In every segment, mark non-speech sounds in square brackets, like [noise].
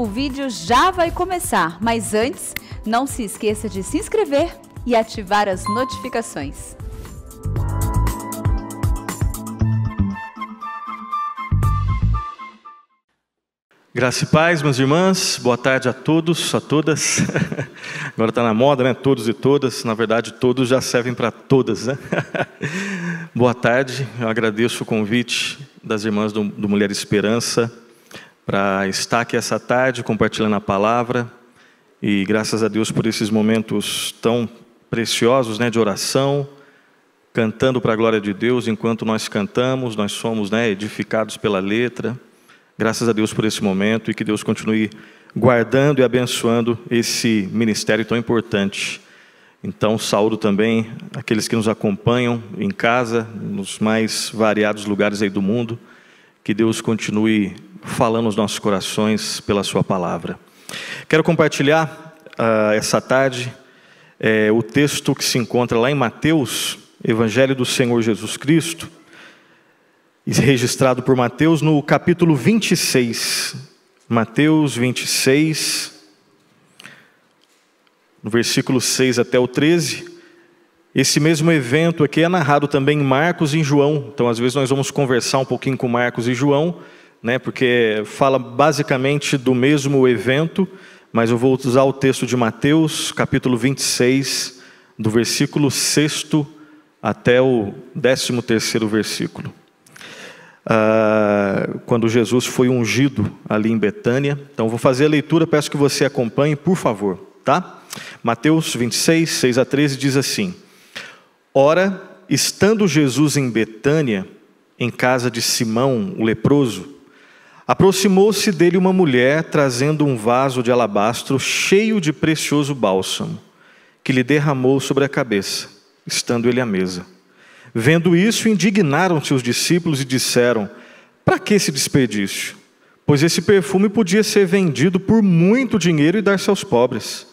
o vídeo já vai começar, mas antes, não se esqueça de se inscrever e ativar as notificações. Graça e paz, meus irmãs, boa tarde a todos, a todas. [laughs] Agora está na moda, né? Todos e todas, na verdade, todos já servem para todas, né? [laughs] boa tarde, eu agradeço o convite das irmãs do, do Mulher Esperança para estar aqui essa tarde compartilhando a palavra e graças a Deus por esses momentos tão preciosos, né, de oração, cantando para a glória de Deus. Enquanto nós cantamos, nós somos, né, edificados pela letra. Graças a Deus por esse momento e que Deus continue guardando e abençoando esse ministério tão importante. Então, saúdo também aqueles que nos acompanham em casa, nos mais variados lugares aí do mundo. Que Deus continue falando nos nossos corações pela Sua palavra. Quero compartilhar uh, essa tarde é, o texto que se encontra lá em Mateus, Evangelho do Senhor Jesus Cristo, registrado por Mateus no capítulo 26. Mateus 26, no versículo 6 até o 13. Esse mesmo evento aqui é narrado também em Marcos e em João. Então, às vezes, nós vamos conversar um pouquinho com Marcos e João, né, porque fala basicamente do mesmo evento, mas eu vou usar o texto de Mateus, capítulo 26, do versículo 6 até o 13 versículo. Ah, quando Jesus foi ungido ali em Betânia. Então, vou fazer a leitura, peço que você acompanhe, por favor, tá? Mateus 26, 6 a 13 diz assim. Ora, estando Jesus em Betânia, em casa de Simão, o leproso, aproximou-se dele uma mulher trazendo um vaso de alabastro cheio de precioso bálsamo, que lhe derramou sobre a cabeça, estando ele à mesa. Vendo isso, indignaram-se os discípulos e disseram: Para que esse desperdício? Pois esse perfume podia ser vendido por muito dinheiro e dar-se aos pobres.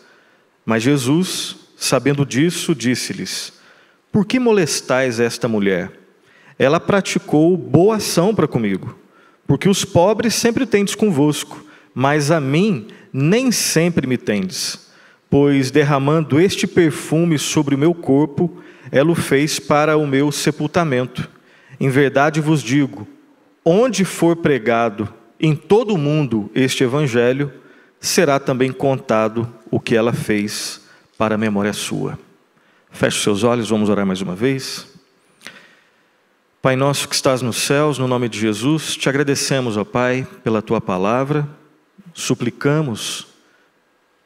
Mas Jesus, sabendo disso, disse-lhes: por que molestais esta mulher? Ela praticou boa ação para comigo, porque os pobres sempre tendes convosco, mas a mim nem sempre me tendes. Pois derramando este perfume sobre o meu corpo, ela o fez para o meu sepultamento. Em verdade vos digo: onde for pregado em todo o mundo este evangelho, será também contado o que ela fez para a memória sua. Feche seus olhos, vamos orar mais uma vez. Pai nosso que estás nos céus, no nome de Jesus, te agradecemos, ó Pai, pela tua palavra. Suplicamos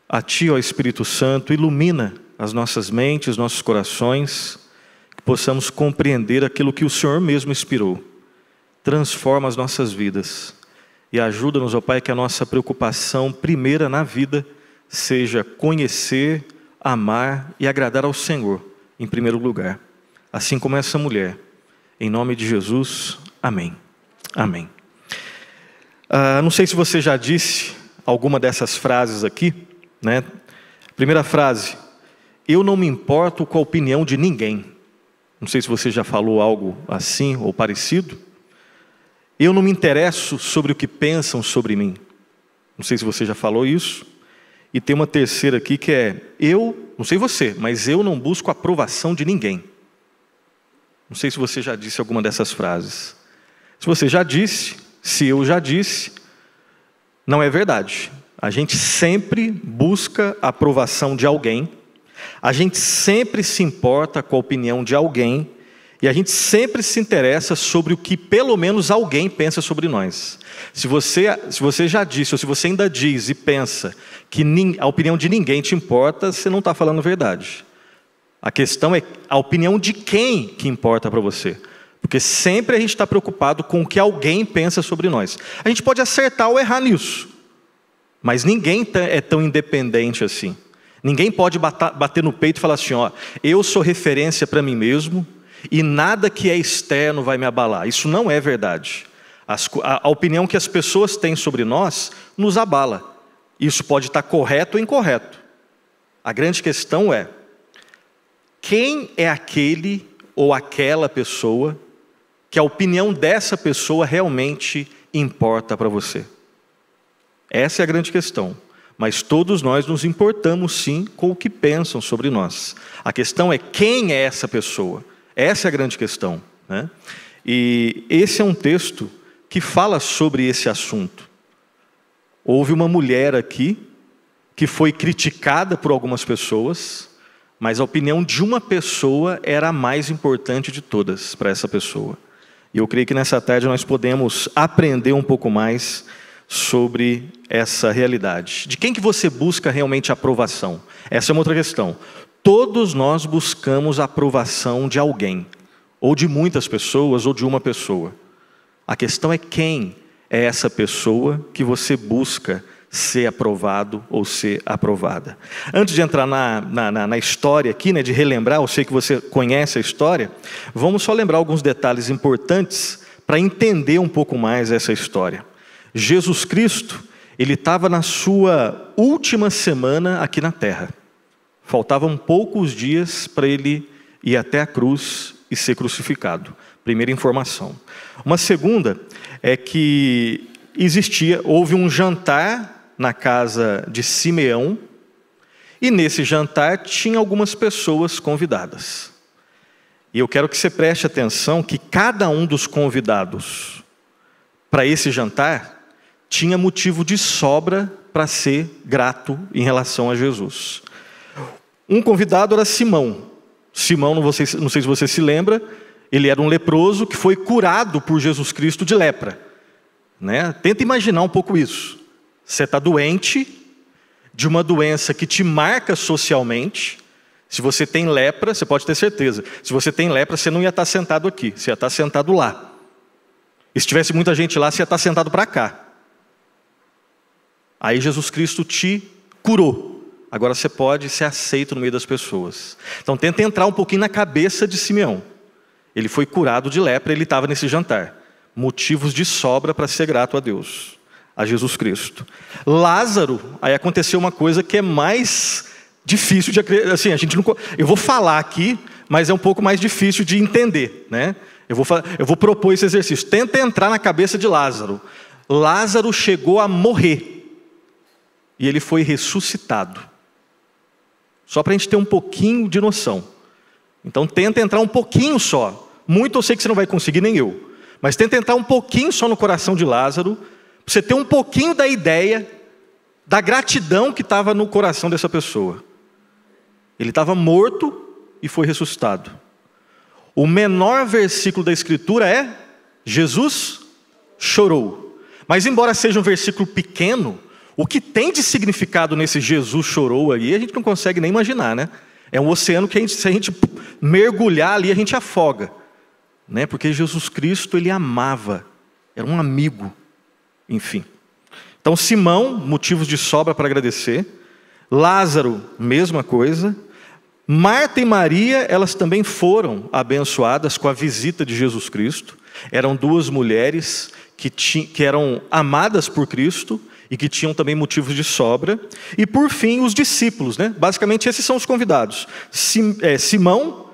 a ti, ó Espírito Santo, ilumina as nossas mentes, nossos corações, que possamos compreender aquilo que o Senhor mesmo inspirou. Transforma as nossas vidas e ajuda-nos, ó Pai, que a nossa preocupação primeira na vida seja conhecer amar e agradar ao Senhor em primeiro lugar. Assim como essa mulher. Em nome de Jesus, amém. Amém. Ah, não sei se você já disse alguma dessas frases aqui, né? Primeira frase: Eu não me importo com a opinião de ninguém. Não sei se você já falou algo assim ou parecido. Eu não me interesso sobre o que pensam sobre mim. Não sei se você já falou isso. E tem uma terceira aqui que é: eu, não sei você, mas eu não busco aprovação de ninguém. Não sei se você já disse alguma dessas frases. Se você já disse, se eu já disse, não é verdade. A gente sempre busca a aprovação de alguém, a gente sempre se importa com a opinião de alguém, e a gente sempre se interessa sobre o que pelo menos alguém pensa sobre nós. Se você, se você já disse, ou se você ainda diz e pensa que a opinião de ninguém te importa, você não está falando a verdade. A questão é a opinião de quem que importa para você. Porque sempre a gente está preocupado com o que alguém pensa sobre nós. A gente pode acertar ou errar nisso. Mas ninguém tá, é tão independente assim. Ninguém pode bater no peito e falar assim: ó, eu sou referência para mim mesmo, e nada que é externo vai me abalar. Isso não é verdade. As, a, a, opinião que as pessoas têm sobre nós nos abala. Isso pode estar correto ou incorreto. A grande questão é: quem é aquele ou aquela pessoa que a opinião dessa pessoa realmente importa para você? Essa é a grande questão. Mas todos nós nos importamos sim com o que pensam sobre nós. A questão é quem é essa pessoa essa é a grande questão. Né? E esse é um texto que fala sobre esse assunto. Houve uma mulher aqui que foi criticada por algumas pessoas, mas a opinião de uma pessoa era a mais importante de todas para essa pessoa. E eu creio que nessa tarde nós podemos aprender um pouco mais sobre essa realidade. De quem que você busca realmente aprovação? Essa é uma outra questão. Todos nós buscamos a aprovação de alguém, ou de muitas pessoas, ou de uma pessoa. A questão é quem é essa pessoa que você busca ser aprovado ou ser aprovada. Antes de entrar na, na, na, na história aqui, né, de relembrar, eu sei que você conhece a história, vamos só lembrar alguns detalhes importantes para entender um pouco mais essa história. Jesus Cristo, ele estava na sua última semana aqui na terra. Faltavam poucos dias para ele ir até a cruz e ser crucificado. Primeira informação. Uma segunda é que existia, houve um jantar na casa de Simeão, e nesse jantar tinha algumas pessoas convidadas. E eu quero que você preste atenção que cada um dos convidados para esse jantar tinha motivo de sobra para ser grato em relação a Jesus. Um convidado era Simão. Simão, não, não sei se você se lembra, ele era um leproso que foi curado por Jesus Cristo de lepra. Né? Tenta imaginar um pouco isso. Você está doente de uma doença que te marca socialmente. Se você tem lepra, você pode ter certeza. Se você tem lepra, você não ia estar tá sentado aqui, você ia estar tá sentado lá. E se tivesse muita gente lá, você ia estar tá sentado para cá. Aí Jesus Cristo te curou agora você pode ser aceito no meio das pessoas. Então tenta entrar um pouquinho na cabeça de Simeão. Ele foi curado de lepra, ele estava nesse jantar. Motivos de sobra para ser grato a Deus, a Jesus Cristo. Lázaro, aí aconteceu uma coisa que é mais difícil de assim, a gente não, eu vou falar aqui, mas é um pouco mais difícil de entender, né? Eu vou, eu vou propor esse exercício. Tenta entrar na cabeça de Lázaro. Lázaro chegou a morrer e ele foi ressuscitado. Só para a gente ter um pouquinho de noção. Então tenta entrar um pouquinho só. Muito eu sei que você não vai conseguir, nem eu. Mas tenta entrar um pouquinho só no coração de Lázaro, para você ter um pouquinho da ideia da gratidão que estava no coração dessa pessoa. Ele estava morto e foi ressuscitado. O menor versículo da Escritura é: Jesus chorou. Mas, embora seja um versículo pequeno, o que tem de significado nesse Jesus chorou aí, a gente não consegue nem imaginar, né? É um oceano que, a gente, se a gente mergulhar ali, a gente afoga. Né? Porque Jesus Cristo, ele amava, era um amigo, enfim. Então, Simão, motivos de sobra para agradecer. Lázaro, mesma coisa. Marta e Maria, elas também foram abençoadas com a visita de Jesus Cristo. Eram duas mulheres que, que eram amadas por Cristo e que tinham também motivos de sobra. E por fim, os discípulos, né? basicamente esses são os convidados: Sim, é, Simão,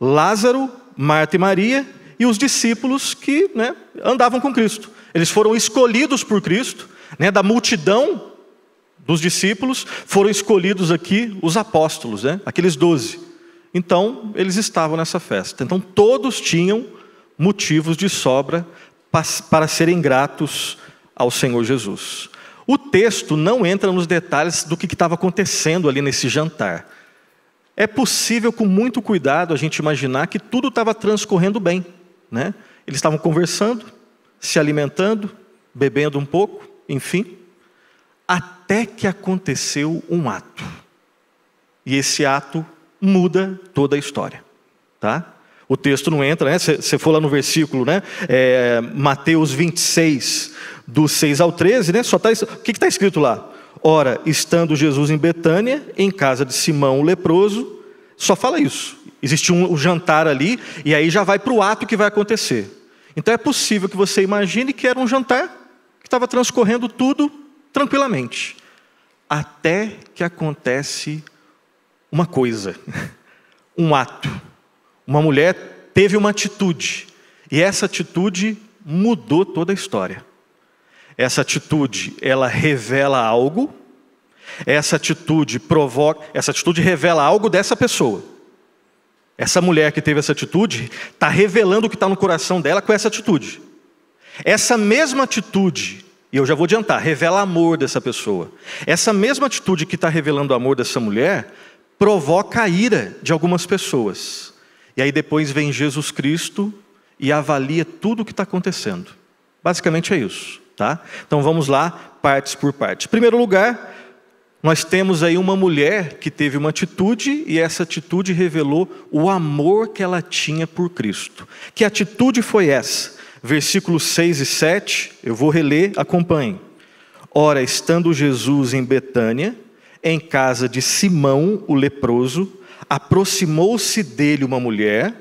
Lázaro, Marta e Maria, e os discípulos que né, andavam com Cristo. Eles foram escolhidos por Cristo, né, da multidão dos discípulos, foram escolhidos aqui os apóstolos, né, aqueles doze. Então, eles estavam nessa festa. Então, todos tinham motivos de sobra para serem gratos ao Senhor Jesus. O texto não entra nos detalhes do que estava acontecendo ali nesse jantar. É possível, com muito cuidado, a gente imaginar que tudo estava transcorrendo bem. Né? Eles estavam conversando, se alimentando, bebendo um pouco, enfim, até que aconteceu um ato. E esse ato muda toda a história. Tá? O texto não entra, né? Se você for lá no versículo, né? É, Mateus 26, do 6 ao 13, né? Só tá, o que está escrito lá? Ora, estando Jesus em Betânia, em casa de Simão o leproso, só fala isso. Existe um, um jantar ali, e aí já vai para o ato que vai acontecer. Então é possível que você imagine que era um jantar que estava transcorrendo tudo tranquilamente. Até que acontece uma coisa, [laughs] um ato uma mulher teve uma atitude, e essa atitude mudou toda a história. Essa atitude, ela revela algo, essa atitude provoca, essa atitude revela algo dessa pessoa. Essa mulher que teve essa atitude está revelando o que está no coração dela com essa atitude. Essa mesma atitude, e eu já vou adiantar, revela amor dessa pessoa. Essa mesma atitude que está revelando o amor dessa mulher provoca a ira de algumas pessoas. E aí depois vem Jesus Cristo e avalia tudo o que está acontecendo. Basicamente é isso, tá? Então vamos lá, partes por partes. Em primeiro lugar, nós temos aí uma mulher que teve uma atitude e essa atitude revelou o amor que ela tinha por Cristo. Que atitude foi essa? Versículos 6 e 7, eu vou reler, acompanhe. Ora, estando Jesus em Betânia, em casa de Simão o leproso, aproximou-se dele uma mulher,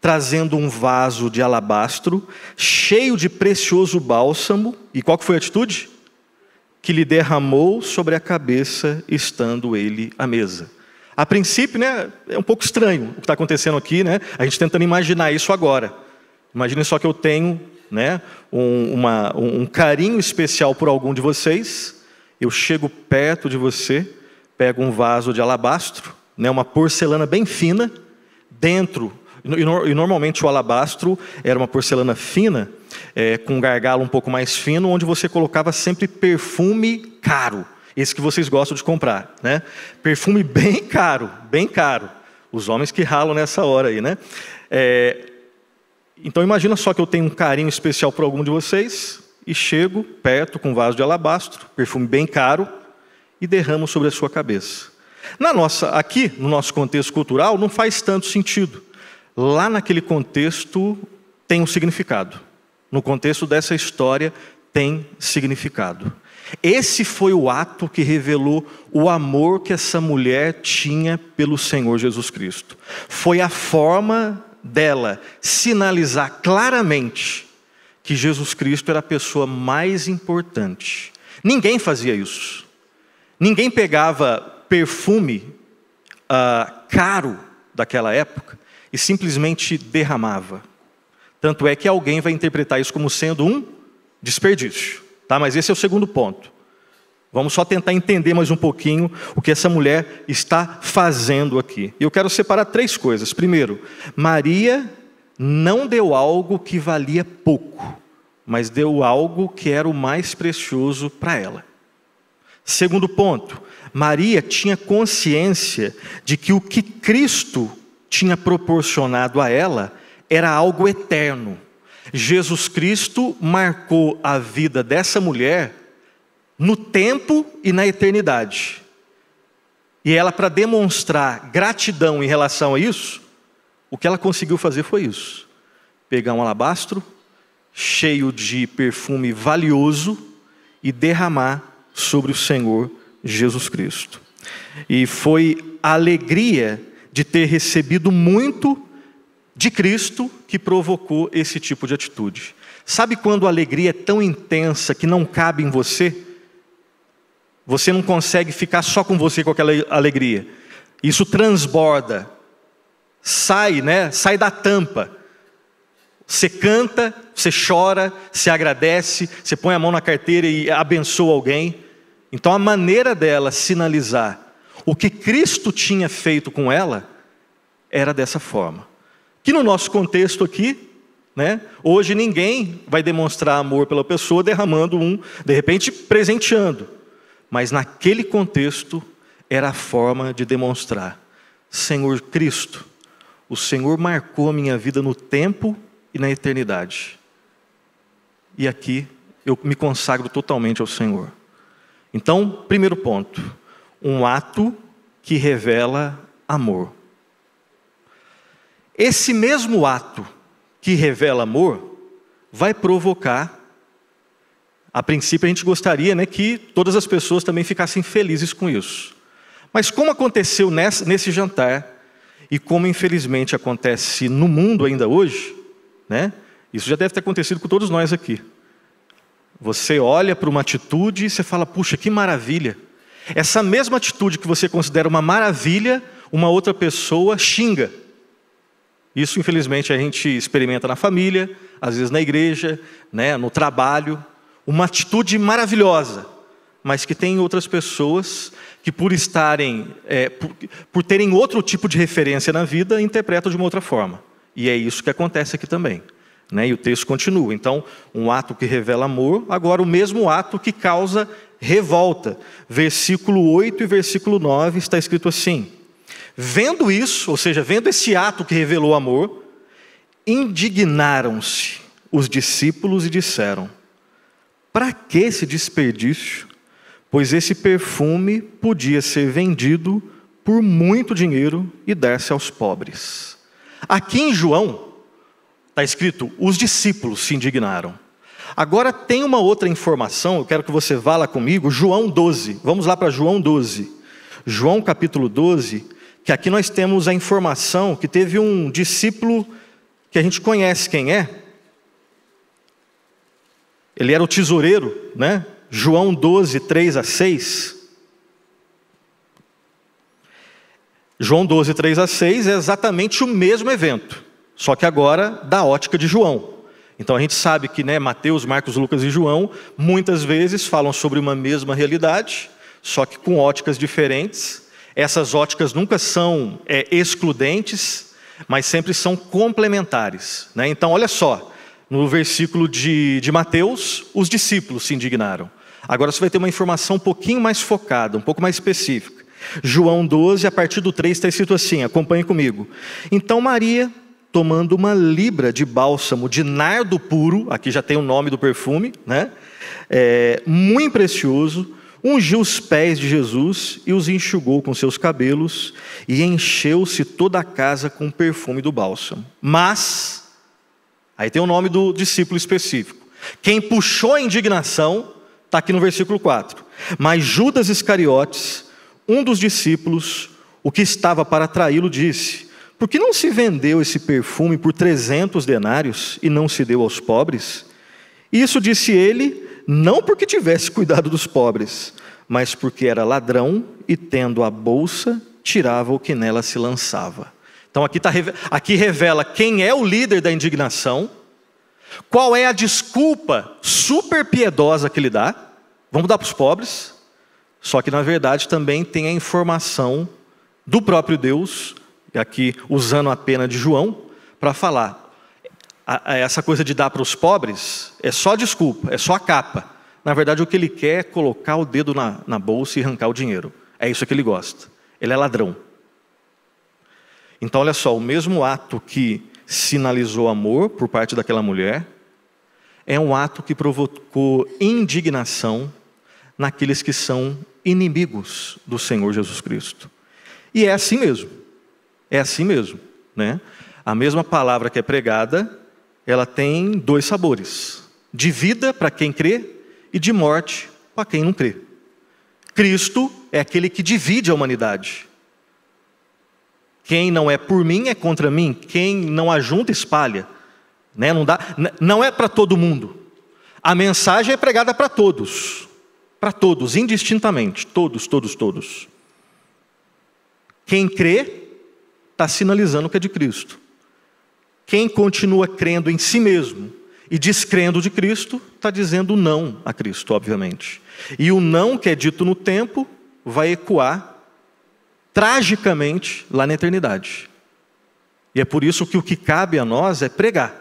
trazendo um vaso de alabastro cheio de precioso bálsamo. E qual foi a atitude? Que lhe derramou sobre a cabeça, estando ele à mesa. A princípio, né, é um pouco estranho o que está acontecendo aqui, né? A gente tentando imaginar isso agora. Imagine só que eu tenho, né, um, uma, um carinho especial por algum de vocês. Eu chego perto de você, pego um vaso de alabastro né, uma porcelana bem fina, dentro, e, normalmente o alabastro era uma porcelana fina, é, com um gargalo um pouco mais fino, onde você colocava sempre perfume caro, esse que vocês gostam de comprar. Né? Perfume bem caro, bem caro. Os homens que ralam nessa hora aí, né? É, então imagina só que eu tenho um carinho especial por algum de vocês e chego perto com um vaso de alabastro, perfume bem caro, e derramo sobre a sua cabeça. Na nossa, aqui, no nosso contexto cultural, não faz tanto sentido. Lá naquele contexto tem um significado. No contexto dessa história tem significado. Esse foi o ato que revelou o amor que essa mulher tinha pelo Senhor Jesus Cristo. Foi a forma dela sinalizar claramente que Jesus Cristo era a pessoa mais importante. Ninguém fazia isso. Ninguém pegava perfume uh, caro daquela época e simplesmente derramava. Tanto é que alguém vai interpretar isso como sendo um desperdício. Tá? Mas esse é o segundo ponto. Vamos só tentar entender mais um pouquinho o que essa mulher está fazendo aqui. Eu quero separar três coisas. Primeiro, Maria não deu algo que valia pouco, mas deu algo que era o mais precioso para ela. Segundo ponto, Maria tinha consciência de que o que Cristo tinha proporcionado a ela era algo eterno. Jesus Cristo marcou a vida dessa mulher no tempo e na eternidade. E ela, para demonstrar gratidão em relação a isso, o que ela conseguiu fazer foi isso: pegar um alabastro cheio de perfume valioso e derramar sobre o Senhor Jesus Cristo. E foi a alegria de ter recebido muito de Cristo que provocou esse tipo de atitude. Sabe quando a alegria é tão intensa que não cabe em você? Você não consegue ficar só com você com aquela alegria. Isso transborda. Sai, né? Sai da tampa. Você canta, você chora, você agradece, você põe a mão na carteira e abençoa alguém. Então a maneira dela sinalizar o que Cristo tinha feito com ela era dessa forma. Que no nosso contexto aqui, né, hoje ninguém vai demonstrar amor pela pessoa derramando um, de repente presenteando. Mas naquele contexto era a forma de demonstrar: Senhor Cristo, o Senhor marcou a minha vida no tempo e na eternidade. E aqui eu me consagro totalmente ao Senhor. Então, primeiro ponto, um ato que revela amor. Esse mesmo ato que revela amor vai provocar a princípio a gente gostaria né, que todas as pessoas também ficassem felizes com isso. Mas como aconteceu nesse jantar, e como infelizmente acontece no mundo ainda hoje, né, isso já deve ter acontecido com todos nós aqui. Você olha para uma atitude e você fala: puxa, que maravilha. Essa mesma atitude que você considera uma maravilha, uma outra pessoa xinga. Isso, infelizmente, a gente experimenta na família, às vezes na igreja, né, no trabalho. Uma atitude maravilhosa, mas que tem outras pessoas que, por estarem, é, por, por terem outro tipo de referência na vida, interpretam de uma outra forma. E é isso que acontece aqui também. Né? E o texto continua. Então, um ato que revela amor, agora o mesmo ato que causa revolta. Versículo 8 e versículo 9 está escrito assim: Vendo isso, ou seja, vendo esse ato que revelou amor, indignaram-se os discípulos e disseram: Para que esse desperdício? Pois esse perfume podia ser vendido por muito dinheiro e dar-se aos pobres. Aqui em João, Está escrito: os discípulos se indignaram. Agora tem uma outra informação, eu quero que você vá lá comigo, João 12. Vamos lá para João 12. João capítulo 12, que aqui nós temos a informação que teve um discípulo que a gente conhece quem é. Ele era o tesoureiro, né? João 12, 3 a 6. João 12, 3 a 6 é exatamente o mesmo evento. Só que agora da ótica de João. Então a gente sabe que né, Mateus, Marcos, Lucas e João muitas vezes falam sobre uma mesma realidade, só que com óticas diferentes. Essas óticas nunca são é, excludentes, mas sempre são complementares. Né? Então, olha só, no versículo de, de Mateus, os discípulos se indignaram. Agora você vai ter uma informação um pouquinho mais focada, um pouco mais específica. João 12, a partir do 3, está escrito assim: acompanhe comigo. Então Maria tomando uma libra de bálsamo de nardo puro, aqui já tem o nome do perfume, né? É, muito precioso, ungiu os pés de Jesus e os enxugou com seus cabelos, e encheu-se toda a casa com o perfume do bálsamo. Mas, aí tem o nome do discípulo específico. Quem puxou a indignação, está aqui no versículo 4. Mas Judas Iscariotes, um dos discípulos, o que estava para traí-lo, disse por que não se vendeu esse perfume por 300 denários e não se deu aos pobres? Isso disse ele, não porque tivesse cuidado dos pobres, mas porque era ladrão e, tendo a bolsa, tirava o que nela se lançava. Então aqui, tá, aqui revela quem é o líder da indignação, qual é a desculpa super piedosa que ele dá. Vamos dar para os pobres. Só que na verdade também tem a informação do próprio Deus aqui usando a pena de João, para falar. essa coisa de dar para os pobres é só desculpa, é só a capa. Na verdade, o que ele quer é colocar o dedo na, na bolsa e arrancar o dinheiro. É isso que ele gosta. Ele é ladrão. Então, olha só, o mesmo ato que sinalizou amor por parte daquela mulher é um ato que provocou indignação naqueles que são inimigos do Senhor Jesus Cristo. E é assim mesmo. É assim mesmo, né? A mesma palavra que é pregada, ela tem dois sabores: de vida para quem crê e de morte para quem não crê. Cristo é aquele que divide a humanidade. Quem não é por mim é contra mim, quem não ajunta espalha. Né? Não, dá, não é para todo mundo. A mensagem é pregada para todos, para todos, indistintamente, todos, todos, todos. Quem crê está sinalizando que é de Cristo. Quem continua crendo em si mesmo e descrendo de Cristo, está dizendo não a Cristo, obviamente. E o não que é dito no tempo vai ecoar tragicamente lá na eternidade. E é por isso que o que cabe a nós é pregar,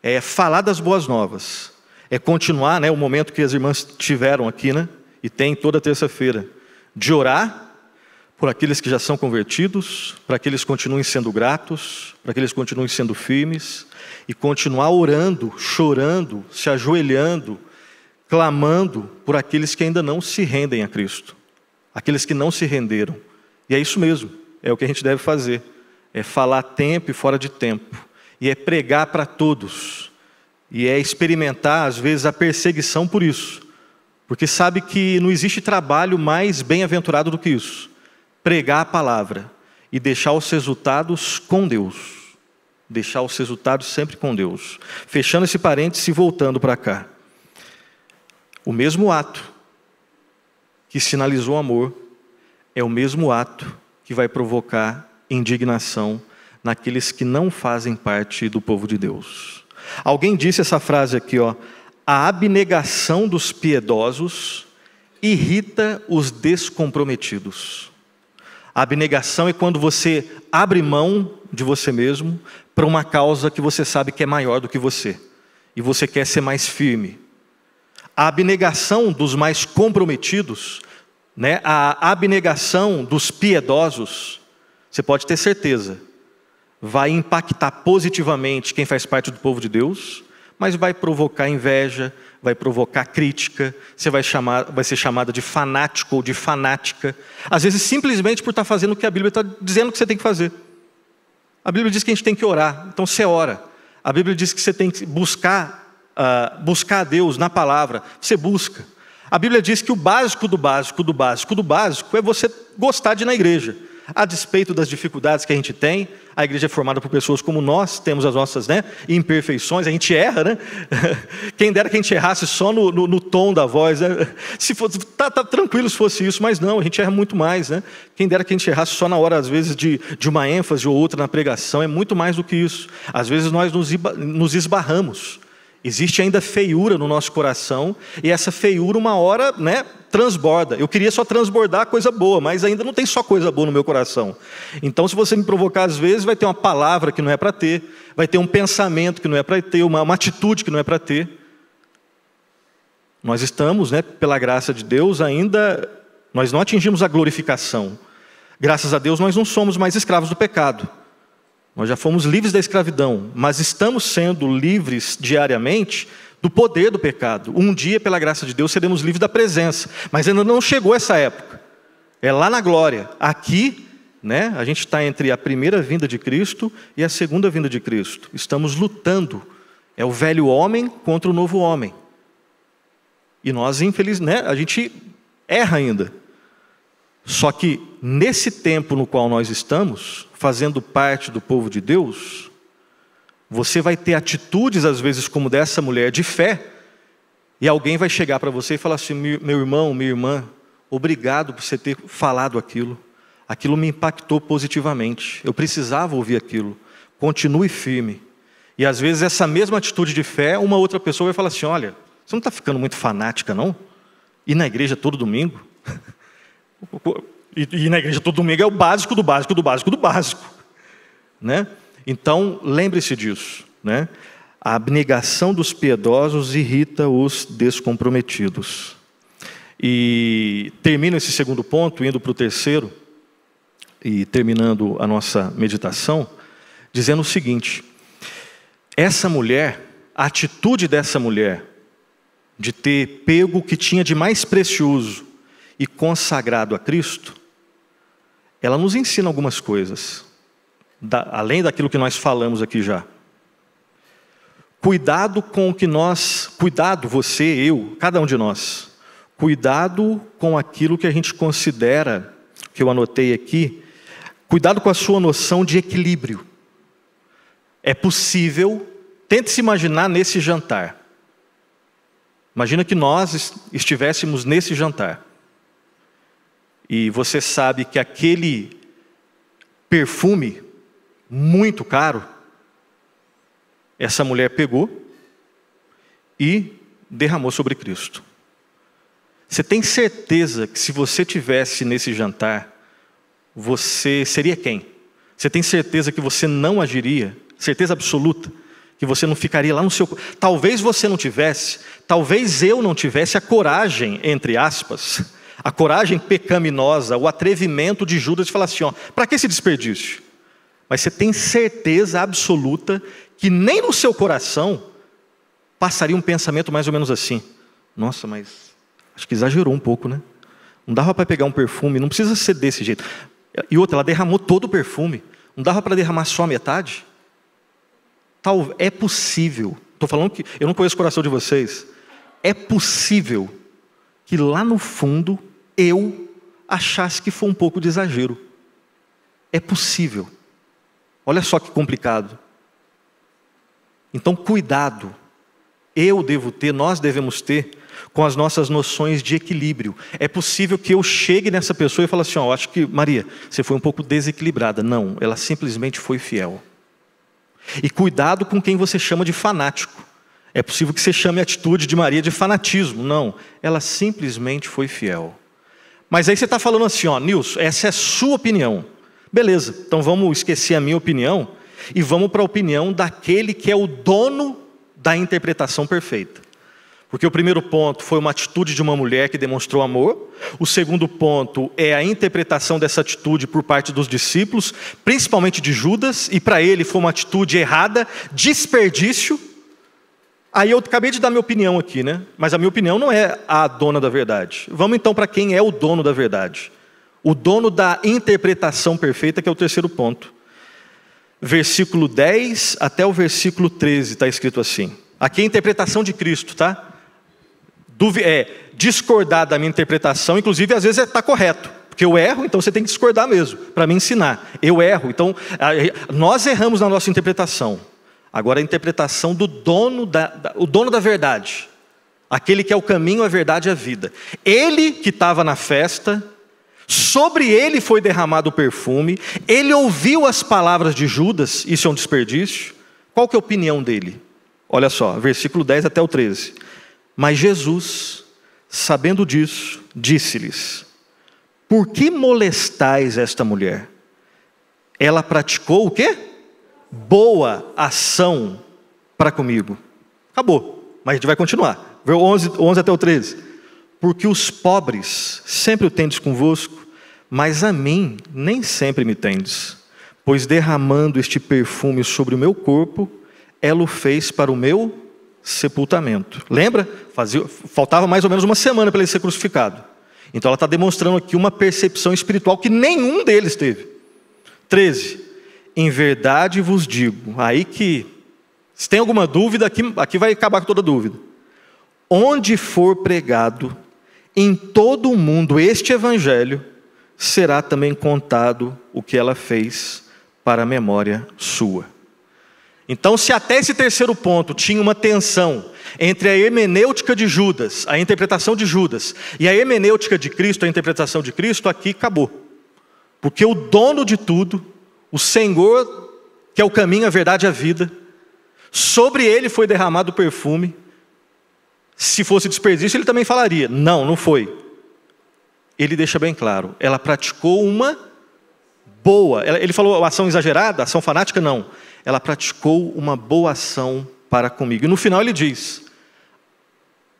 é falar das boas novas, é continuar né, o momento que as irmãs tiveram aqui, né, e tem toda terça-feira, de orar por aqueles que já são convertidos, para que eles continuem sendo gratos, para que eles continuem sendo firmes e continuar orando, chorando, se ajoelhando, clamando por aqueles que ainda não se rendem a Cristo, aqueles que não se renderam. E é isso mesmo, é o que a gente deve fazer, é falar tempo e fora de tempo, e é pregar para todos, e é experimentar às vezes a perseguição por isso. Porque sabe que não existe trabalho mais bem-aventurado do que isso pregar a palavra e deixar os resultados com Deus. Deixar os resultados sempre com Deus. Fechando esse parêntese e voltando para cá. O mesmo ato que sinalizou amor é o mesmo ato que vai provocar indignação naqueles que não fazem parte do povo de Deus. Alguém disse essa frase aqui, ó: a abnegação dos piedosos irrita os descomprometidos. A abnegação é quando você abre mão de você mesmo para uma causa que você sabe que é maior do que você e você quer ser mais firme. A abnegação dos mais comprometidos, né? A abnegação dos piedosos, você pode ter certeza, vai impactar positivamente quem faz parte do povo de Deus, mas vai provocar inveja, vai provocar crítica, você vai, chamar, vai ser chamada de fanático ou de fanática, às vezes simplesmente por estar tá fazendo o que a Bíblia está dizendo que você tem que fazer. A Bíblia diz que a gente tem que orar, então você ora. A Bíblia diz que você tem que buscar, uh, buscar a Deus na palavra, você busca. A Bíblia diz que o básico do básico do básico do básico é você gostar de ir na igreja. A despeito das dificuldades que a gente tem, a igreja é formada por pessoas como nós, temos as nossas né, imperfeições, a gente erra, né? [laughs] Quem dera que a gente errasse só no, no, no tom da voz, né? Se fosse, tá, tá, tranquilo se fosse isso, mas não, a gente erra muito mais, né? Quem dera que a gente errasse só na hora, às vezes, de, de uma ênfase ou outra na pregação, é muito mais do que isso. Às vezes nós nos, nos esbarramos. Existe ainda feiura no nosso coração, e essa feiura, uma hora, né, transborda. Eu queria só transbordar coisa boa, mas ainda não tem só coisa boa no meu coração. Então, se você me provocar às vezes, vai ter uma palavra que não é para ter, vai ter um pensamento que não é para ter, uma, uma atitude que não é para ter. Nós estamos, né, pela graça de Deus, ainda nós não atingimos a glorificação. Graças a Deus, nós não somos mais escravos do pecado. Nós já fomos livres da escravidão, mas estamos sendo livres diariamente do poder do pecado. Um dia, pela graça de Deus, seremos livres da presença, mas ainda não chegou essa época. É lá na glória. Aqui, né, a gente está entre a primeira vinda de Cristo e a segunda vinda de Cristo. Estamos lutando. É o velho homem contra o novo homem. E nós, infelizmente, né, a gente erra ainda. Só que nesse tempo no qual nós estamos, fazendo parte do povo de Deus, você vai ter atitudes, às vezes, como dessa mulher de fé, e alguém vai chegar para você e falar assim: meu irmão, minha irmã, obrigado por você ter falado aquilo. Aquilo me impactou positivamente. Eu precisava ouvir aquilo. Continue firme. E às vezes, essa mesma atitude de fé, uma outra pessoa vai falar assim: olha, você não está ficando muito fanática, não? Ir na igreja todo domingo? [laughs] ir na igreja todo domingo é o básico do básico do básico do básico. Né? Então, lembre-se disso, né? A abnegação dos piedosos irrita os descomprometidos. E termino esse segundo ponto, indo para o terceiro, e terminando a nossa meditação, dizendo o seguinte: essa mulher, a atitude dessa mulher, de ter pego o que tinha de mais precioso e consagrado a Cristo, ela nos ensina algumas coisas da, além daquilo que nós falamos aqui já. Cuidado com o que nós, cuidado você, eu, cada um de nós. Cuidado com aquilo que a gente considera, que eu anotei aqui, cuidado com a sua noção de equilíbrio. É possível, tente se imaginar nesse jantar. Imagina que nós estivéssemos nesse jantar. E você sabe que aquele perfume muito caro, essa mulher pegou e derramou sobre Cristo. Você tem certeza que se você tivesse nesse jantar, você seria quem? Você tem certeza que você não agiria? Certeza absoluta que você não ficaria lá no seu. Talvez você não tivesse, talvez eu não tivesse a coragem, entre aspas, a coragem pecaminosa, o atrevimento de Judas de falar assim: ó, para que esse desperdício? mas você tem certeza absoluta que nem no seu coração passaria um pensamento mais ou menos assim: nossa, mas acho que exagerou um pouco, né? Não dava para pegar um perfume, não precisa ser desse jeito. E outra, ela derramou todo o perfume, não dava para derramar só a metade? Tal, é possível, estou falando que eu não conheço o coração de vocês, é possível que lá no fundo eu achasse que foi um pouco de exagero. É possível. Olha só que complicado. Então, cuidado. Eu devo ter, nós devemos ter, com as nossas noções de equilíbrio. É possível que eu chegue nessa pessoa e fale assim: Ó, oh, acho que, Maria, você foi um pouco desequilibrada. Não, ela simplesmente foi fiel. E cuidado com quem você chama de fanático. É possível que você chame a atitude de Maria de fanatismo. Não, ela simplesmente foi fiel. Mas aí você está falando assim: Ó, Nilson, essa é a sua opinião. Beleza, então vamos esquecer a minha opinião e vamos para a opinião daquele que é o dono da interpretação perfeita. Porque o primeiro ponto foi uma atitude de uma mulher que demonstrou amor. O segundo ponto é a interpretação dessa atitude por parte dos discípulos, principalmente de Judas, e para ele foi uma atitude errada, desperdício. Aí eu acabei de dar minha opinião aqui, né? Mas a minha opinião não é a dona da verdade. Vamos então para quem é o dono da verdade. O dono da interpretação perfeita, que é o terceiro ponto. Versículo 10 até o versículo 13 está escrito assim. Aqui é a interpretação de Cristo, tá? Duvi é, discordar da minha interpretação, inclusive às vezes está é, tá correto. Porque eu erro, então você tem que discordar mesmo, para me ensinar. Eu erro, então nós erramos na nossa interpretação. Agora a interpretação do dono da, da o dono da verdade, aquele que é o caminho, a verdade e a vida. Ele que estava na festa, sobre ele foi derramado o perfume, ele ouviu as palavras de Judas, isso é um desperdício. Qual que é a opinião dele? Olha só, versículo 10 até o 13. Mas Jesus, sabendo disso, disse-lhes: Por que molestais esta mulher? Ela praticou o quê? Boa ação para comigo. Acabou, mas a gente vai continuar. 11, 11 até o 13 porque os pobres sempre o tendes convosco, mas a mim nem sempre me tendes, pois derramando este perfume sobre o meu corpo, ela o fez para o meu sepultamento. Lembra? Fazia, faltava mais ou menos uma semana para ele ser crucificado. Então ela está demonstrando aqui uma percepção espiritual que nenhum deles teve. 13. Em verdade vos digo, aí que, se tem alguma dúvida, aqui, aqui vai acabar com toda dúvida. Onde for pregado em todo o mundo este evangelho, será também contado o que ela fez para a memória sua. Então, se até esse terceiro ponto tinha uma tensão entre a hermenêutica de Judas, a interpretação de Judas, e a hermenêutica de Cristo, a interpretação de Cristo, aqui acabou. Porque o dono de tudo, o Senhor, que é o caminho, a verdade e a vida, sobre ele foi derramado o perfume. Se fosse desperdício, ele também falaria: não, não foi ele deixa bem claro, ela praticou uma boa. Ele falou ação exagerada, ação fanática, não. Ela praticou uma boa ação para comigo. E no final ele diz: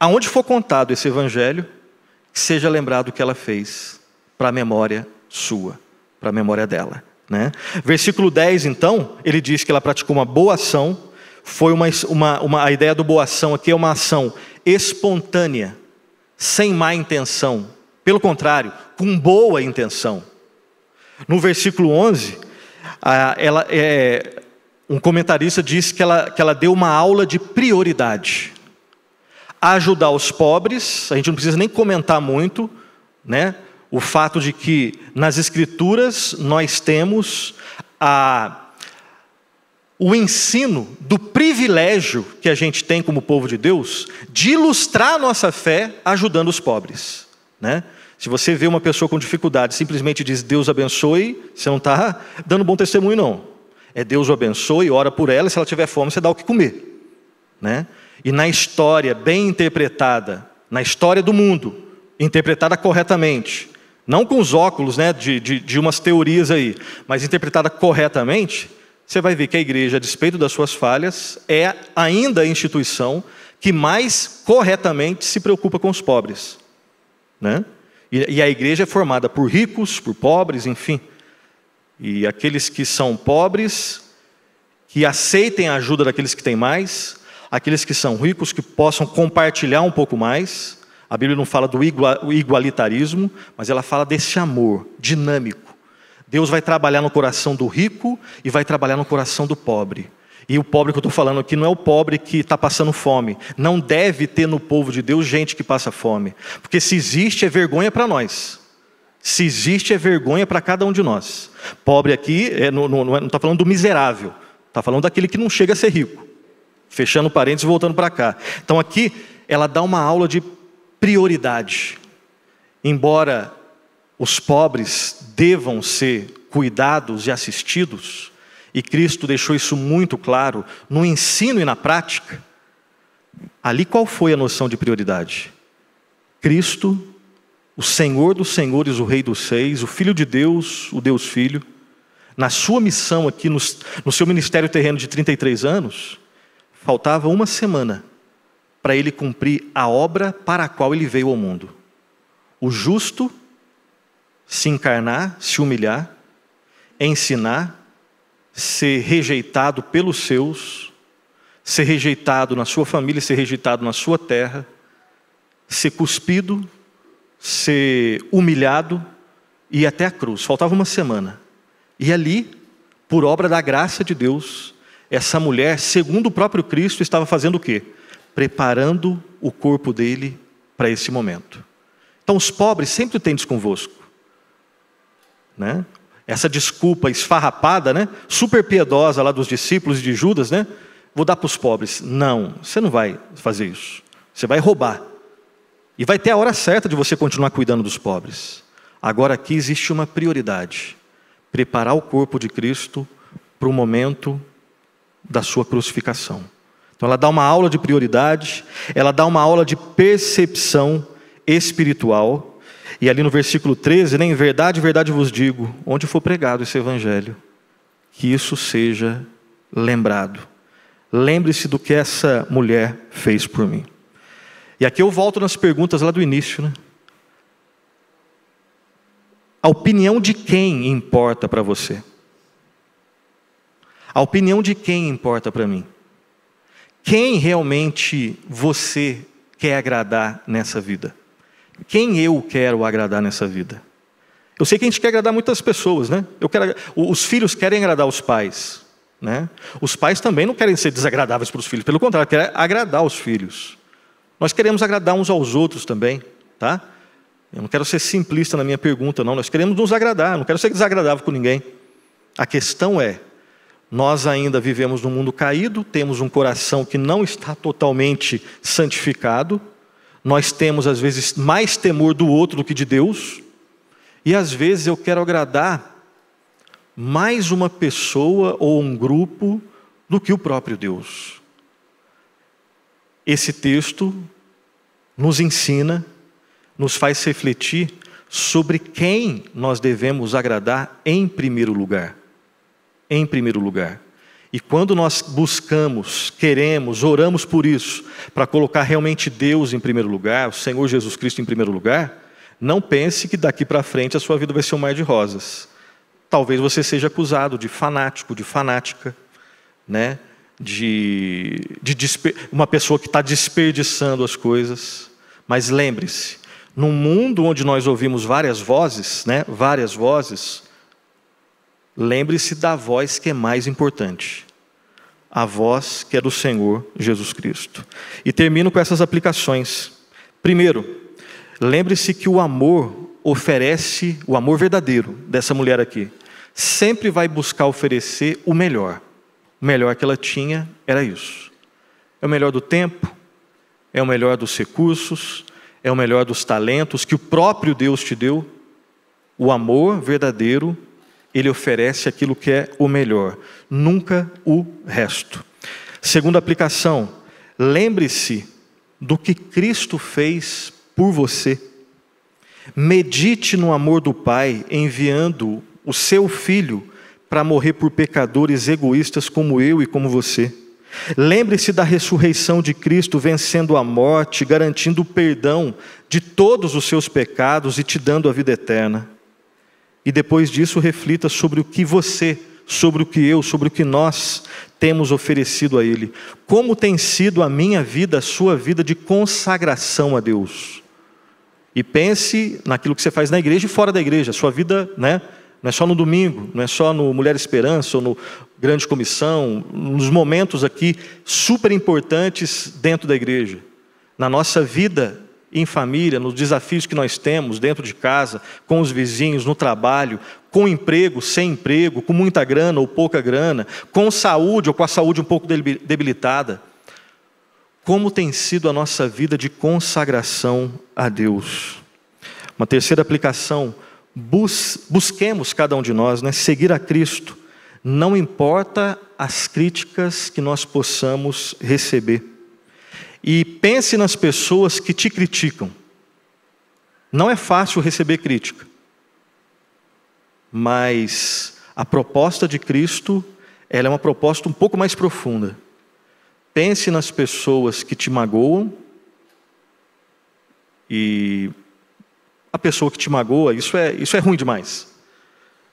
aonde for contado esse evangelho, seja lembrado o que ela fez, para a memória sua, para a memória dela. Né? Versículo 10, então, ele diz que ela praticou uma boa ação, foi uma, uma, uma, a ideia do boa ação aqui é uma ação espontânea, sem má intenção, pelo contrário, com boa intenção. No versículo 11, ela, é, um comentarista diz que ela, que ela deu uma aula de prioridade. Ajudar os pobres, a gente não precisa nem comentar muito, né? o fato de que nas Escrituras nós temos a, o ensino do privilégio que a gente tem como povo de Deus de ilustrar a nossa fé ajudando os pobres. Né? Se você vê uma pessoa com dificuldade, simplesmente diz Deus abençoe, você não está dando bom testemunho, não. É Deus o abençoe, ora por ela, e se ela tiver fome, você dá o que comer. Né? E na história bem interpretada, na história do mundo, interpretada corretamente, não com os óculos né, de, de, de umas teorias aí, mas interpretada corretamente, você vai ver que a igreja, a despeito das suas falhas, é ainda a instituição que mais corretamente se preocupa com os pobres. Né? E, e a igreja é formada por ricos, por pobres, enfim. E aqueles que são pobres, que aceitem a ajuda daqueles que têm mais, aqueles que são ricos, que possam compartilhar um pouco mais. A Bíblia não fala do igualitarismo, mas ela fala desse amor dinâmico. Deus vai trabalhar no coração do rico e vai trabalhar no coração do pobre. E o pobre que eu estou falando aqui não é o pobre que está passando fome. Não deve ter no povo de Deus gente que passa fome. Porque se existe, é vergonha para nós. Se existe, é vergonha para cada um de nós. Pobre aqui é, não está é, falando do miserável. Está falando daquele que não chega a ser rico. Fechando parênteses e voltando para cá. Então aqui, ela dá uma aula de prioridade. Embora os pobres devam ser cuidados e assistidos, e Cristo deixou isso muito claro no ensino e na prática, ali qual foi a noção de prioridade? Cristo, o Senhor dos Senhores, o Rei dos Seis, o Filho de Deus, o Deus Filho, na sua missão aqui, no, no seu ministério terreno de 33 anos, faltava uma semana para ele cumprir a obra para a qual ele veio ao mundo. O justo se encarnar, se humilhar, ensinar ser rejeitado pelos seus, ser rejeitado na sua família, ser rejeitado na sua terra, ser cuspido, ser humilhado e até a cruz. Faltava uma semana. E ali, por obra da graça de Deus, essa mulher, segundo o próprio Cristo, estava fazendo o quê? Preparando o corpo dele para esse momento. Então, os pobres sempre tendes convosco. Né? essa desculpa esfarrapada, né? super piedosa lá dos discípulos de Judas, né? vou dar para os pobres. Não, você não vai fazer isso. Você vai roubar. E vai ter a hora certa de você continuar cuidando dos pobres. Agora aqui existe uma prioridade: preparar o corpo de Cristo para o momento da sua crucificação. Então ela dá uma aula de prioridade, ela dá uma aula de percepção espiritual e ali no versículo 13, né, em verdade, verdade vos digo, onde for pregado esse evangelho, que isso seja lembrado. Lembre-se do que essa mulher fez por mim. E aqui eu volto nas perguntas lá do início, né? A opinião de quem importa para você? A opinião de quem importa para mim? Quem realmente você quer agradar nessa vida? Quem eu quero agradar nessa vida? Eu sei que a gente quer agradar muitas pessoas, né? Eu quero, os filhos querem agradar os pais, né? Os pais também não querem ser desagradáveis para os filhos, pelo contrário, querem agradar os filhos. Nós queremos agradar uns aos outros também, tá? Eu não quero ser simplista na minha pergunta, não. Nós queremos nos agradar, não quero ser desagradável com ninguém. A questão é, nós ainda vivemos num mundo caído, temos um coração que não está totalmente santificado, nós temos às vezes mais temor do outro do que de Deus, e às vezes eu quero agradar mais uma pessoa ou um grupo do que o próprio Deus. Esse texto nos ensina, nos faz refletir sobre quem nós devemos agradar em primeiro lugar. Em primeiro lugar. E quando nós buscamos, queremos, oramos por isso, para colocar realmente Deus em primeiro lugar, o Senhor Jesus Cristo em primeiro lugar, não pense que daqui para frente a sua vida vai ser um mar de rosas. Talvez você seja acusado de fanático, de fanática, né? de, de uma pessoa que está desperdiçando as coisas. Mas lembre-se, num mundo onde nós ouvimos várias vozes, né? várias vozes, lembre-se da voz que é mais importante. A voz que é do Senhor Jesus Cristo. E termino com essas aplicações. Primeiro, lembre-se que o amor oferece, o amor verdadeiro dessa mulher aqui, sempre vai buscar oferecer o melhor. O melhor que ela tinha era isso. É o melhor do tempo, é o melhor dos recursos, é o melhor dos talentos que o próprio Deus te deu. O amor verdadeiro ele oferece aquilo que é o melhor, nunca o resto. Segunda aplicação, lembre-se do que Cristo fez por você. Medite no amor do Pai enviando o seu filho para morrer por pecadores egoístas como eu e como você. Lembre-se da ressurreição de Cristo vencendo a morte, garantindo o perdão de todos os seus pecados e te dando a vida eterna e depois disso reflita sobre o que você, sobre o que eu, sobre o que nós temos oferecido a Ele. Como tem sido a minha vida, a sua vida de consagração a Deus? E pense naquilo que você faz na igreja e fora da igreja, a sua vida, né? Não é só no domingo, não é só no Mulher Esperança ou no Grande Comissão, nos momentos aqui super importantes dentro da igreja. Na nossa vida em família, nos desafios que nós temos dentro de casa, com os vizinhos, no trabalho, com emprego, sem emprego, com muita grana ou pouca grana, com saúde ou com a saúde um pouco debilitada. Como tem sido a nossa vida de consagração a Deus? Uma terceira aplicação, bus busquemos cada um de nós, né, seguir a Cristo, não importa as críticas que nós possamos receber e pense nas pessoas que te criticam. Não é fácil receber crítica, mas a proposta de Cristo ela é uma proposta um pouco mais profunda. Pense nas pessoas que te magoam e a pessoa que te magoa, isso é, isso é ruim demais.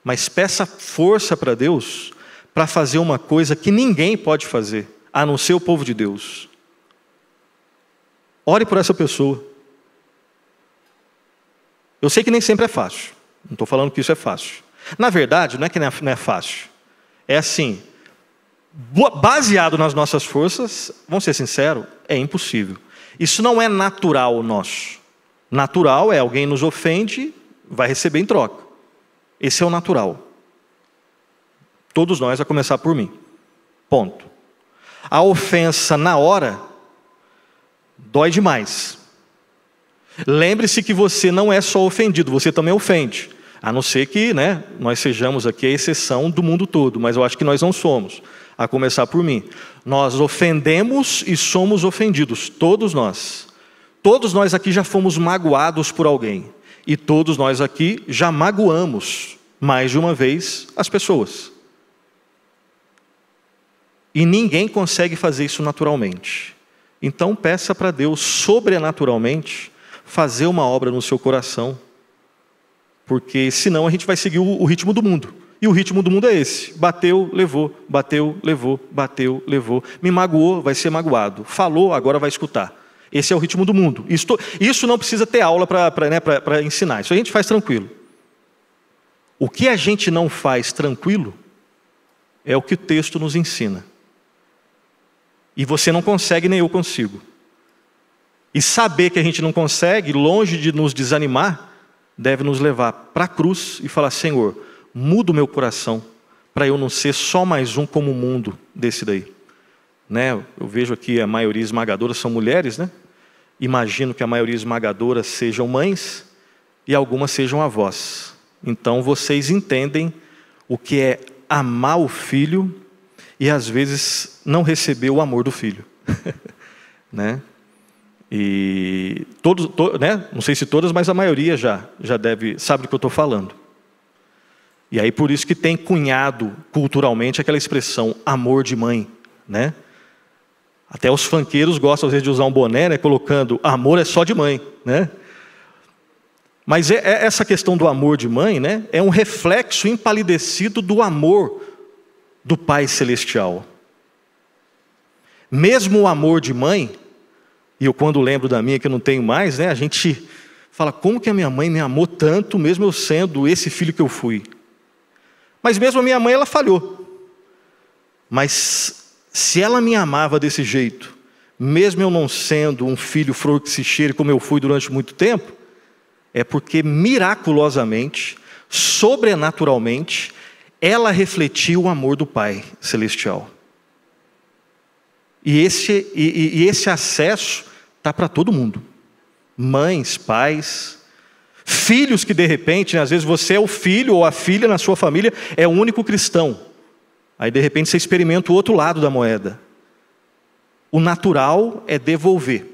Mas peça força para Deus para fazer uma coisa que ninguém pode fazer, a não ser o povo de Deus, Ore por essa pessoa. Eu sei que nem sempre é fácil. Não estou falando que isso é fácil. Na verdade, não é que não é, é fácil. É assim, baseado nas nossas forças, vamos ser sinceros, é impossível. Isso não é natural nosso. Natural é alguém nos ofende, vai receber em troca. Esse é o natural. Todos nós, a começar por mim. Ponto. A ofensa na hora Dói demais. Lembre-se que você não é só ofendido, você também ofende. A não ser que né, nós sejamos aqui a exceção do mundo todo, mas eu acho que nós não somos, a começar por mim. Nós ofendemos e somos ofendidos, todos nós. Todos nós aqui já fomos magoados por alguém. E todos nós aqui já magoamos, mais de uma vez, as pessoas. E ninguém consegue fazer isso naturalmente. Então peça para Deus sobrenaturalmente fazer uma obra no seu coração, porque senão a gente vai seguir o, ritmo do mundo. E o ritmo do mundo é esse: bateu, levou, bateu, levou, bateu, levou. Me magoou, vai ser magoado. Falou, agora vai escutar. Esse é o ritmo do mundo. Isto, isso não precisa ter aula para né, ensinar. Isso a gente faz tranquilo. O que a gente não faz tranquilo é o que o texto nos ensina. E você não consegue, nem eu consigo. E saber que a gente não consegue, longe de nos desanimar, deve nos levar para a cruz e falar: Senhor, muda o meu coração para eu não ser só mais um como o mundo desse daí. Né? Eu vejo aqui a maioria esmagadora são mulheres, né? Imagino que a maioria esmagadora sejam mães e algumas sejam avós. Então vocês entendem o que é amar o filho e às vezes não recebeu o amor do filho. [laughs] né? E todos, to, né? não sei se todas, mas a maioria já, já deve, sabe do que eu estou falando. E aí por isso que tem cunhado culturalmente aquela expressão amor de mãe, né? Até os fanqueiros gostam às vezes de usar um boné, né, colocando amor é só de mãe, né? Mas é, é essa questão do amor de mãe, né, é um reflexo empalidecido do amor do Pai celestial. Mesmo o amor de mãe, e eu quando lembro da minha que eu não tenho mais, né, a gente fala como que a minha mãe me amou tanto, mesmo eu sendo esse filho que eu fui. Mas mesmo a minha mãe ela falhou. Mas se ela me amava desse jeito, mesmo eu não sendo um filho flor que se cheire como eu fui durante muito tempo, é porque miraculosamente, sobrenaturalmente, ela refletiu o amor do Pai celestial. E esse, e, e esse acesso está para todo mundo: mães, pais, filhos que de repente, né, às vezes você é o filho ou a filha na sua família, é o único cristão. Aí de repente você experimenta o outro lado da moeda. O natural é devolver.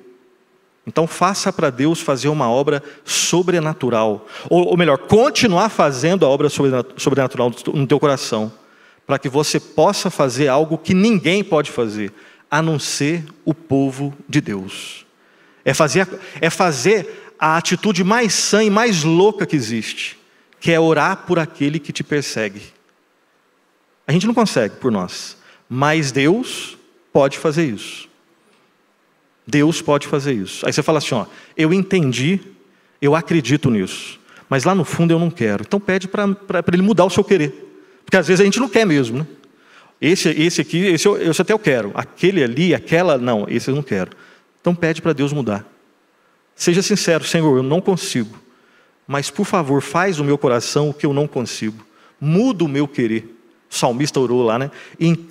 Então faça para Deus fazer uma obra sobrenatural, ou, ou, melhor, continuar fazendo a obra sobrenatural no teu coração, para que você possa fazer algo que ninguém pode fazer, a não ser o povo de Deus. É fazer, é fazer a atitude mais sã e mais louca que existe, que é orar por aquele que te persegue. A gente não consegue por nós, mas Deus pode fazer isso. Deus pode fazer isso. Aí você fala assim: ó, eu entendi, eu acredito nisso, mas lá no fundo eu não quero. Então pede para ele mudar o seu querer. Porque às vezes a gente não quer mesmo, né? Esse, esse aqui, esse eu, esse até eu quero. Aquele ali, aquela, não, esse eu não quero. Então pede para Deus mudar. Seja sincero, Senhor, eu não consigo. Mas por favor, faz o meu coração o que eu não consigo. Muda o meu querer. O salmista orou lá, né?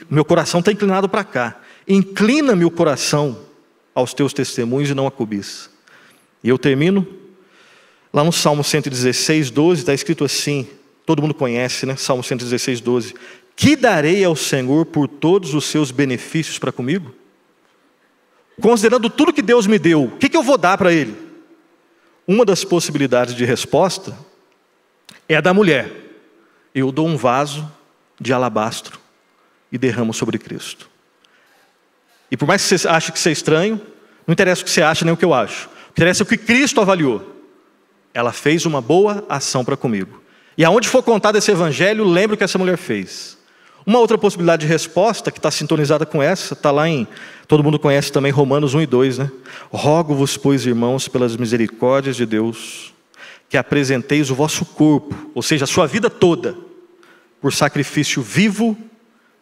meu coração está inclinado para cá. Inclina meu coração aos teus testemunhos e não a cobiça. E eu termino. Lá no Salmo 116, 12, está escrito assim. Todo mundo conhece, né? Salmo 116, 12. Que darei ao Senhor por todos os seus benefícios para comigo? Considerando tudo que Deus me deu, o que, que eu vou dar para Ele? Uma das possibilidades de resposta é a da mulher. Eu dou um vaso de alabastro e derramo sobre Cristo. E por mais que você ache que isso é estranho, não interessa o que você acha nem o que eu acho. O que interessa é o que Cristo avaliou. Ela fez uma boa ação para comigo. E aonde for contado esse evangelho, lembre o que essa mulher fez. Uma outra possibilidade de resposta, que está sintonizada com essa, está lá em. Todo mundo conhece também Romanos 1 e 2, né? Rogo-vos, pois, irmãos, pelas misericórdias de Deus, que apresenteis o vosso corpo, ou seja, a sua vida toda, por sacrifício vivo,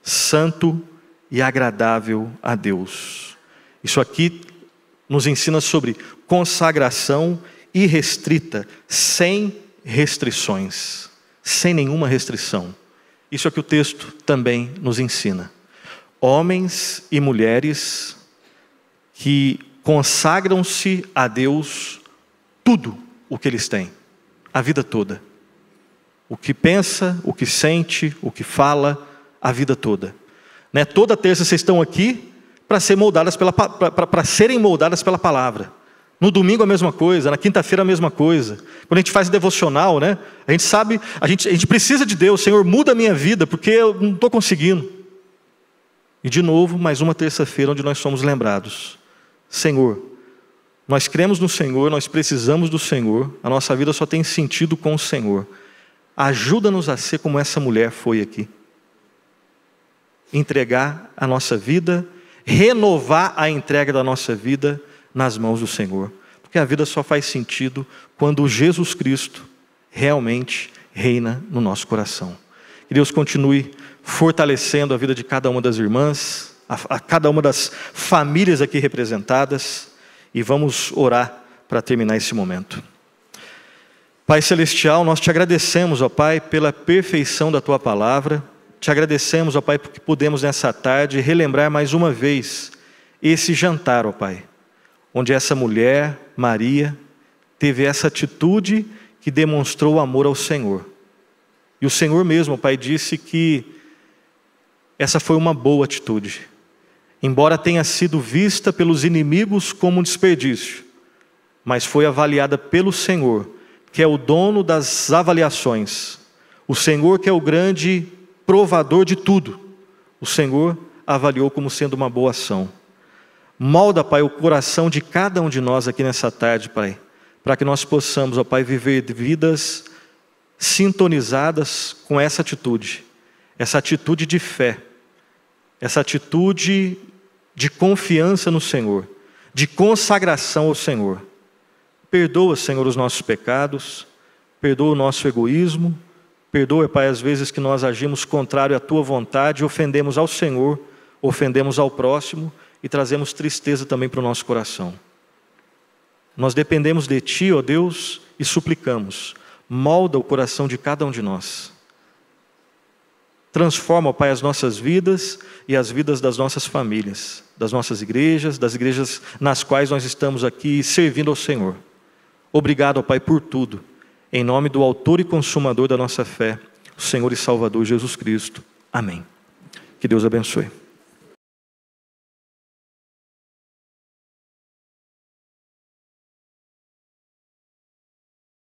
santo e agradável a Deus. Isso aqui nos ensina sobre consagração irrestrita, sem restrições, sem nenhuma restrição. Isso é o que o texto também nos ensina. Homens e mulheres que consagram-se a Deus tudo o que eles têm, a vida toda. O que pensa, o que sente, o que fala, a vida toda. Né? Toda terça vocês estão aqui para ser para serem moldadas pela palavra. No domingo a mesma coisa, na quinta-feira a mesma coisa. Quando a gente faz devocional, né? A gente sabe, a gente, a gente precisa de Deus, Senhor, muda a minha vida, porque eu não estou conseguindo. E de novo, mais uma terça-feira onde nós somos lembrados. Senhor, nós cremos no Senhor, nós precisamos do Senhor, a nossa vida só tem sentido com o Senhor. Ajuda-nos a ser como essa mulher foi aqui. Entregar a nossa vida, renovar a entrega da nossa vida nas mãos do Senhor. Porque a vida só faz sentido quando Jesus Cristo realmente reina no nosso coração. Que Deus continue fortalecendo a vida de cada uma das irmãs, a, a cada uma das famílias aqui representadas, e vamos orar para terminar esse momento. Pai Celestial, nós te agradecemos, ó Pai, pela perfeição da tua palavra. Te agradecemos, ó Pai, porque podemos nessa tarde relembrar mais uma vez esse jantar, ó Pai onde essa mulher, Maria, teve essa atitude que demonstrou amor ao Senhor. E o Senhor mesmo, o Pai, disse que essa foi uma boa atitude. Embora tenha sido vista pelos inimigos como um desperdício, mas foi avaliada pelo Senhor, que é o dono das avaliações. O Senhor que é o grande provador de tudo. O Senhor avaliou como sendo uma boa ação. Molda, Pai, o coração de cada um de nós aqui nessa tarde, Pai, para que nós possamos, ó Pai, viver vidas sintonizadas com essa atitude, essa atitude de fé, essa atitude de confiança no Senhor, de consagração ao Senhor. Perdoa, Senhor, os nossos pecados, perdoa o nosso egoísmo, perdoa, Pai, as vezes que nós agimos contrário à tua vontade, ofendemos ao Senhor, ofendemos ao próximo e trazemos tristeza também para o nosso coração. Nós dependemos de Ti, ó Deus, e suplicamos. Molda o coração de cada um de nós. Transforma, ó Pai, as nossas vidas e as vidas das nossas famílias, das nossas igrejas, das igrejas nas quais nós estamos aqui servindo ao Senhor. Obrigado, ó Pai, por tudo. Em nome do Autor e Consumador da nossa fé, o Senhor e Salvador Jesus Cristo. Amém. Que Deus abençoe.